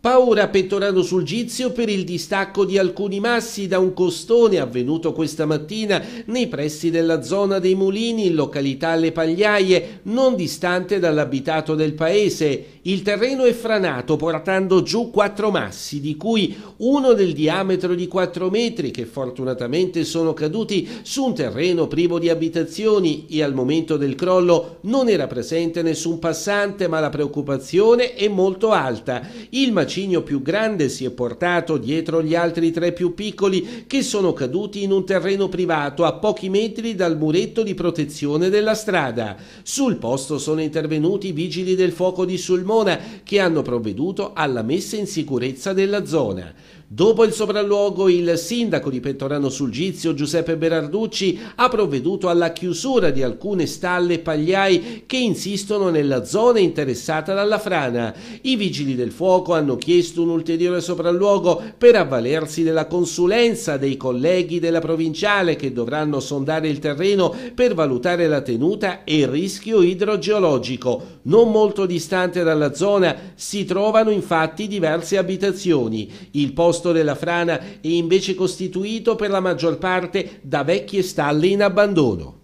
Paura pettorano sul Gizio per il distacco di alcuni massi da un costone avvenuto questa mattina nei pressi della zona dei Mulini in località Le Pagliaie, non distante dall'abitato del paese. Il terreno è franato portando giù quattro massi, di cui uno del diametro di 4 metri che fortunatamente sono caduti su un terreno privo di abitazioni e al momento del crollo non era presente nessun passante ma la preoccupazione è molto alta. Il macigno più grande si è portato dietro gli altri tre più piccoli che sono caduti in un terreno privato a pochi metri dal muretto di protezione della strada. Sul posto sono intervenuti i vigili del fuoco di Sulmona che hanno provveduto alla messa in sicurezza della zona. Dopo il sopralluogo, il sindaco di Pettorano sul Gizio, Giuseppe Berarducci, ha provveduto alla chiusura di alcune stalle e pagliai che insistono nella zona interessata dalla frana. I vigili del fuoco hanno chiesto un ulteriore sopralluogo per avvalersi della consulenza dei colleghi della provinciale che dovranno sondare il terreno per valutare la tenuta e il rischio idrogeologico. Non molto distante dalla zona si trovano infatti diverse abitazioni. Il posto posto della frana è invece costituito per la maggior parte da vecchie stalle in abbandono.